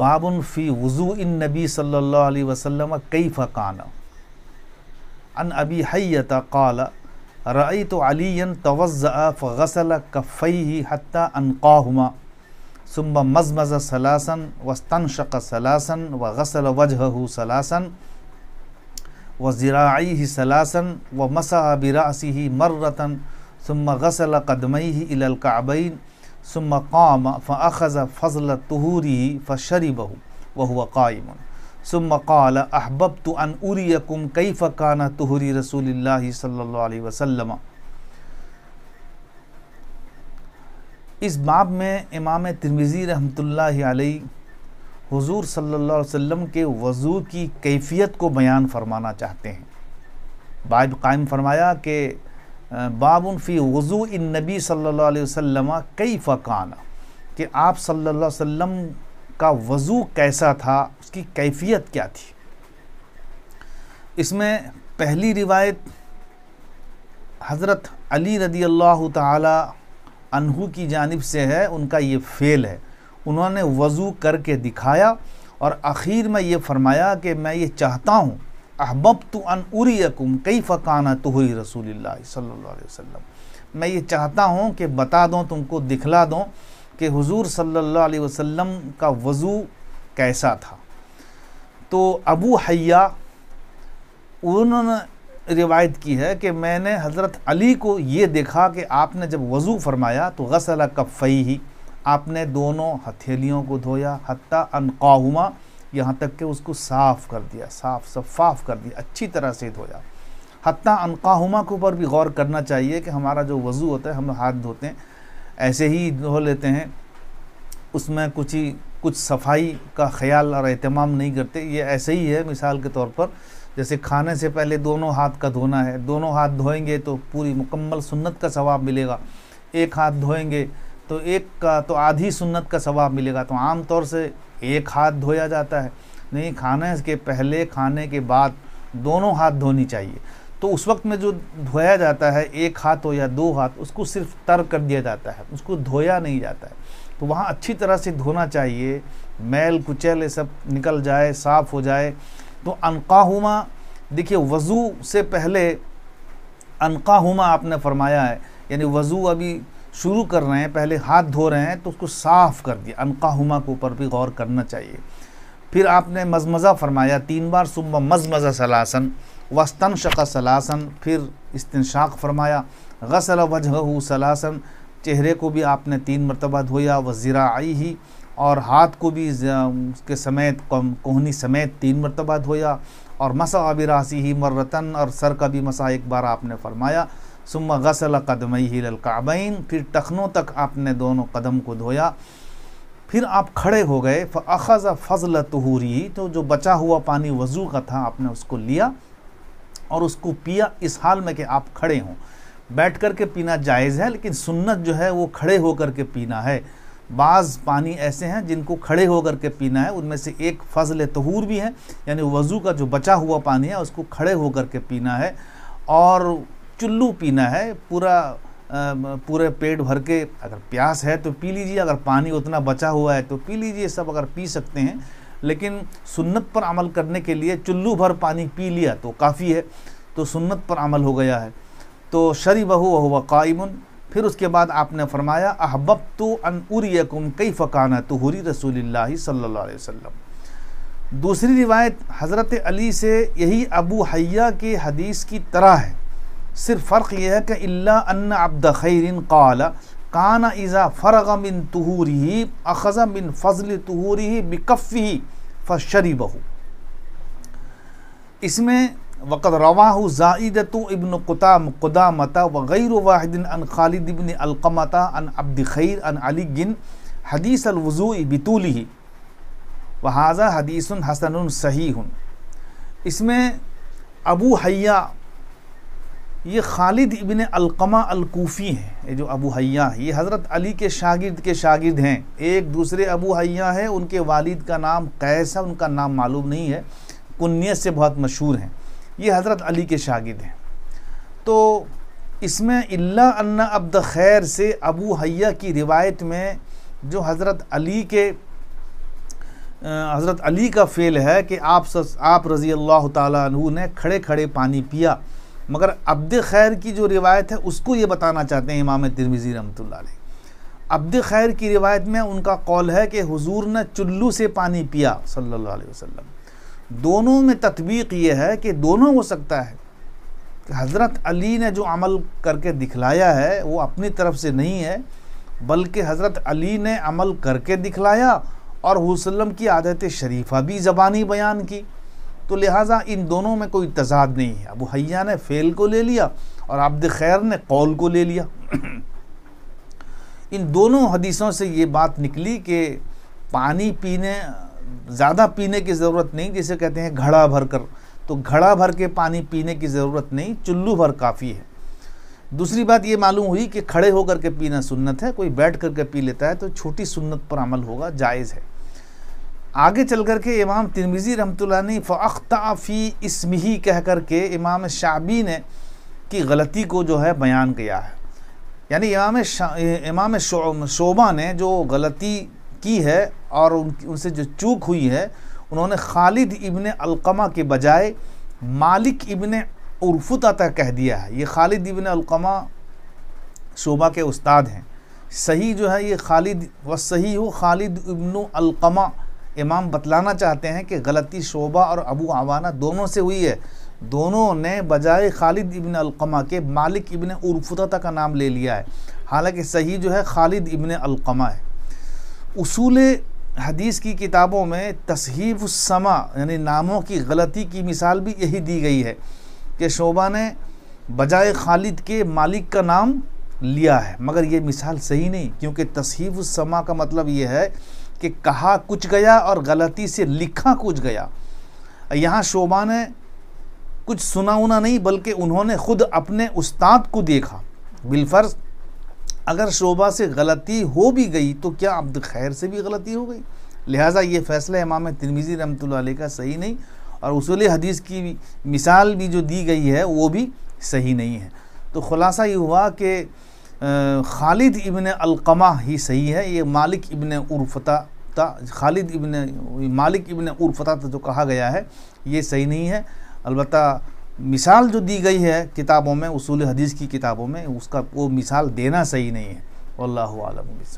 باب في وضوء النبي صلى الله عليه وسلم كيف كان عن أبي حية قال رأيت عليا توزأ فغسل كفيه حتى أنقاهما ثم مزمز ثلاثا واستنشق ثلاثا وغسل وجهه ثلاثا وذراعيه ثلاثا ومسح برأسه مرة ثم غسل قدميه إلى الكعبين सुम काम फ़ज़ फ़जल तहूरी फ़शरी बहू वह कायम सुम काल अहबब तो अन उरी उरियकुम कई फ़काना तहूरी रसूल सल्ला वसलम इस बाब में इमाम तिरमिज़ी रहमतुल्लाह हुजूर सल्लल्लाहु अलैहि वसल्लम के वज़ू की कैफियत को बयान फरमाना चाहते हैं बाब कायम फरमाया कि बाबन फ़ी वज़ू इन नबी सल्ला वसम कई फ़ान कि आप सल्ला वम का वज़ू कैसा था उसकी कैफियत क्या थी इसमें पहली रिवायत हज़रत अली रदी अल्लाह तहू की जानब से है उनका ये फ़ेल है उन्होंने वज़ू करके दिखाया और आखिर में ये फ़रमाया कि मैं ये चाहता हूँ अहबब तो अन उकुम कई फ़काना तुहरी रसूल सल्ला मैं ये चाहता हूँ कि बता दूँ तुमको दिखला दूँ कि हुजूर सल्लल्लाहु अलैहि वसल्लम का वज़ू कैसा था तो अबू हैया उन्होंने रिवायत की है कि मैंने हज़रत अली को ये देखा कि आपने जब वज़ू फरमाया तो गसल कफ़ई ही आपने दोनों हथेलियों को धोया हती अनकाहुमा यहाँ तक कि उसको साफ़ कर दिया साफ शफाफ कर दिया अच्छी तरह से धोया हती अनकाहुमा के ऊपर भी गौर करना चाहिए कि हमारा जो वज़ू होता है हम हाथ धोते हैं ऐसे ही धो लेते हैं उसमें कुछ ही कुछ सफाई का ख्याल और अहतमाम नहीं करते ये ऐसे ही है मिसाल के तौर पर जैसे खाने से पहले दोनों हाथ का धोना है दोनों हाथ धोएंगे तो पूरी मुकम्मल सुन्नत का सवाब मिलेगा एक हाथ धोएंगे तो एक का तो आधी सुन्नत का सवाब मिलेगा तो आम तौर से एक हाथ धोया जाता है नहीं खाने के पहले खाने के बाद दोनों हाथ धोनी चाहिए तो उस वक्त में जो धोया जाता है एक हाथ हो या दो हाथ उसको सिर्फ तर कर दिया जाता है उसको धोया नहीं जाता है तो वहाँ अच्छी तरह से धोना चाहिए मैल कुचैल ये सब निकल जाए साफ़ हो जाए तो अनकाहुमा देखिए वज़ू से पहले अनकाहुमा आपने फरमाया है यानी वज़ू अभी शुरू कर रहे हैं पहले हाथ धो रहे हैं तो उसको साफ़ कर दिया अनका हुमा के ऊपर भी गौर करना चाहिए फिर आपने मजमज़ा फरमाया तीन बार सुबह मजमज़ा सलासन वस्तन शक़ा सलासन फिर इस्तनशाक फरमाया गसल वजह सलासन चेहरे को भी आपने तीन मरतबा धोया व आई ही और हाथ को भी उसके समेत कोहनी समेत तीन मरतबा धोया और मसा अबिरासी ही मर्रतन और सर का भी मसा एक बार आपने फरमाया सुम गसल कदमई काबैन फिर टखनों तक आपने दोनों कदम को धोया फिर आप खड़े हो गए अखज़ फजल तहूरी तो जो बचा हुआ पानी वज़ू का था आपने उसको लिया और उसको पिया इस हाल में कि आप खड़े हों बैठ कर के पीना जायज़ है लेकिन सुन्नत जो है वो खड़े होकर के पीना है बाज़ पानी ऐसे हैं जिनको खड़े होकर के पीना है उनमें से एक फजल तहूर भी है यानी वज़ू का जो बचा हुआ पानी है उसको खड़े होकर के पीना है और चुल्लू पीना है पूरा पूरे पेट भर के अगर प्यास है तो पी लीजिए अगर पानी उतना बचा हुआ है तो पी लीजिए सब अगर पी सकते हैं लेकिन सुन्नत पर अमल करने के लिए चुल्लू भर पानी पी लिया तो काफ़ी है तो सुन्नत पर अमल हो गया है तो शरी बहू वह कायमन फिर उसके बाद आपने फरमाया अहबब तो अनकुम कई फ़काना हुरी रसूल सल्ला दूसरी रिवायत हज़रत अली से यही अबू हैया के हदीस की तरह है सिर्फ फ़र्क यह है कि अल्ला अन्न अब्द खैरिन काल काना इज़ा फ़रग मिन तहूरी अखज़ मिन फ़जल तहूरी बिकफ़ी फ़शरी बहू इसमें वक़द रवाह जाइदत इबन कुताम कुदामता व गैर वाहिदिन अन खालिद इबन अलकमता अन अब्द खैर अन अली गिन हदीस अलवज़ू बतूली वहाज़ा हदीस हसन सही इसमें अबू हैया ये खालिद इबन अलकमा अलकूफ़ी हैं ये जो अबू हैया ये हज़रत अली के शागिर्द के शागिर्द हैं एक दूसरे अबू हैया हैं उनके वालिद का नाम कैसा उनका नाम मालूम नहीं है कुन्नीत से बहुत मशहूर हैं ये हज़रत अली के शागिर्द हैं तो इसमें इल्ला अन्ना अब्द खैर से अबू हैया की रिवायत में जो हज़रत अली के हज़रत अली का फ़ेल है कि आप आप रज़ी अल्लाह तु ने खड़े खड़े पानी पिया मगर अब्द खैर की जो रिवायत है उसको ये बताना चाहते हैं इमाम तिरमिज़ी रमतुल्ला अब्द खैर की रिवायत में उनका कौल है कि हुजूर ने चुल्लू से पानी पिया सल्लल्लाहु अलैहि वसल्लम दोनों में तत्वीक ये है कि दोनों हो सकता है कि हज़रत अली ने जो अमल करके दिखलाया है वो अपनी तरफ से नहीं है बल्कि हज़रत अली ने अमल करके दिखलाया और वसल्लम की आदत शरीफा भी ज़बानी बयान की तो लिहाजा इन दोनों में कोई तजाद नहीं है अबू हैया ने फ़ेल को ले लिया और आबद खैर ने कौल को ले लिया इन दोनों हदीसों से ये बात निकली कि पानी पीने ज़्यादा पीने की ज़रूरत नहीं जिसे कहते हैं घड़ा भर कर तो घड़ा भर के पानी पीने की ज़रूरत नहीं चुल्लू भर काफ़ी है दूसरी बात ये मालूम हुई कि खड़े होकर के पीना सुन्नत है कोई बैठ कर के पी लेता है तो छोटी सुन्नत पर अमल होगा जायज़ है आगे चल कर के इमाम तिरमिज़ी रहमत ने फ़ाख्ताफ़ी इसमी कह कर के इमाम शाबी ने की गलती को जो है बयान किया है यानी इमाम इमाम शोबा ने जो गलती की है और उन, उनसे जो चूक हुई है उन्होंने खालिद इबन अलकमा के बजाय मालिक इबन उर्फुता कह दिया है ये खालिद इबन अलकमा शोबा के उस्ताद हैं सही जो है ये खालिद व सही हो खालिद इबन अलकमा इमाम बतलाना चाहते हैं कि गलती शोबा और अबू आवाना दोनों से हुई है दोनों ने बजाय खालिद इबन अलकमा के मालिक इबन उर्फुता का नाम ले लिया है हालांकि सही जो है खालिद इबन अलकमा है उसूल हदीस की किताबों में तसहीफ समा यानी नामों की गलती की मिसाल भी यही दी गई है कि शोबा ने बजाय खालिद के मालिक का नाम लिया है मगर ये मिसाल सही नहीं क्योंकि तसहीफ समा का मतलब ये है कि कहा कुछ गया और गलती से लिखा कुछ गया यहाँ शोभा ने कुछ सुना उना नहीं बल्कि उन्होंने खुद अपने उस्ताद को देखा बिलफर्ज अगर शोभा से गलती हो भी गई तो क्या अब्द खैर से भी गलती हो गई लिहाजा ये फ़ैसला इमाम तिरमिज़ी रमत का सही नहीं और उसूल हदीस की भी, मिसाल भी जो दी गई है वो भी सही नहीं है तो ख़ुलासा ये हुआ कि खालिद इबन अलकमा ही सही है ये मालिक इबन उर्फता था खालिद इबन मालिक इबन उर्फता जो कहा गया है ये सही नहीं है अलबत् मिसाल जो दी गई है किताबों में उसूल हदीस की किताबों में उसका वो मिसाल देना सही नहीं है आलम वल्लम